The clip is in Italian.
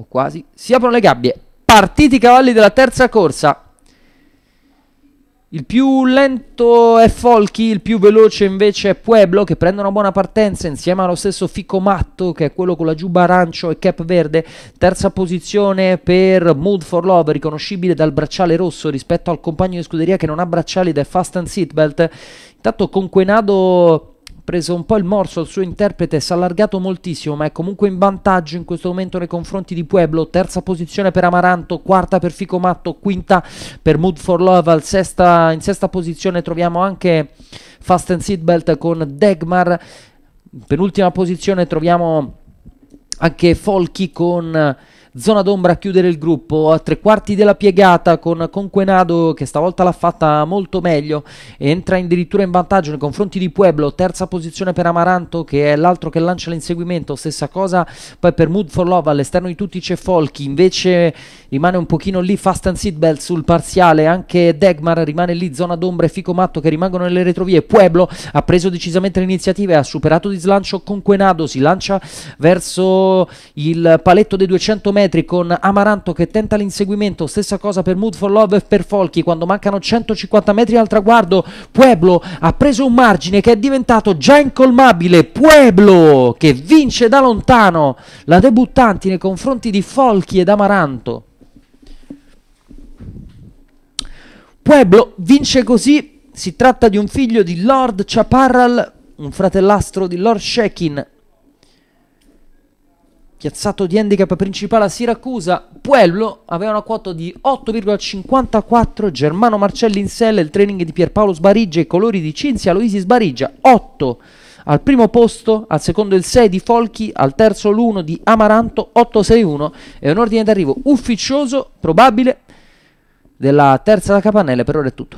o quasi, si aprono le gabbie. Partiti i cavalli della terza corsa. Il più lento è Folky, il più veloce invece è Pueblo che prende una buona partenza insieme allo stesso Fico Matto che è quello con la giubba arancio e cap verde. Terza posizione per Mood for Love riconoscibile dal bracciale rosso rispetto al compagno di scuderia che non ha bracciali ed è Fast and Seatbelt. Intanto Conquenado preso un po' il morso al suo interprete, si è allargato moltissimo, ma è comunque in vantaggio in questo momento nei confronti di Pueblo, terza posizione per Amaranto, quarta per Fico Matto, quinta per Mood for Love, sesta, in sesta posizione troviamo anche Fast and Seatbelt con Degmar, in penultima posizione troviamo anche Folky con Zona d'ombra a chiudere il gruppo, a tre quarti della piegata con Conquenado che stavolta l'ha fatta molto meglio, entra addirittura in vantaggio nei confronti di Pueblo, terza posizione per Amaranto che è l'altro che lancia l'inseguimento, stessa cosa poi per Mood for Love, all'esterno di tutti c'è Folchi, invece rimane un pochino lì Fast and Seatbelt sul parziale, anche Degmar rimane lì, zona d'ombra e Fico Matto che rimangono nelle retrovie, Pueblo ha preso decisamente l'iniziativa e ha superato di slancio Conquenado, si lancia verso il paletto dei 200 metri metri con Amaranto che tenta l'inseguimento, stessa cosa per Mood for Love e per Folchi quando mancano 150 metri al traguardo Pueblo ha preso un margine che è diventato già incolmabile Pueblo che vince da lontano la debuttanti nei confronti di Folchi ed Amaranto Pueblo vince così si tratta di un figlio di Lord Chaparral un fratellastro di Lord Shekin Piazzato di handicap principale a Siracusa, Puello aveva una quota di 8,54, Germano Marcelli in sella, il training di Pierpaolo Sbarigia e i colori di Cinzia Luisi Sbarigia, 8 al primo posto, al secondo il 6 di Folchi, al terzo l'1 di Amaranto 861 e un ordine d'arrivo ufficioso, probabile, della terza da Capanelle. Per ora è tutto.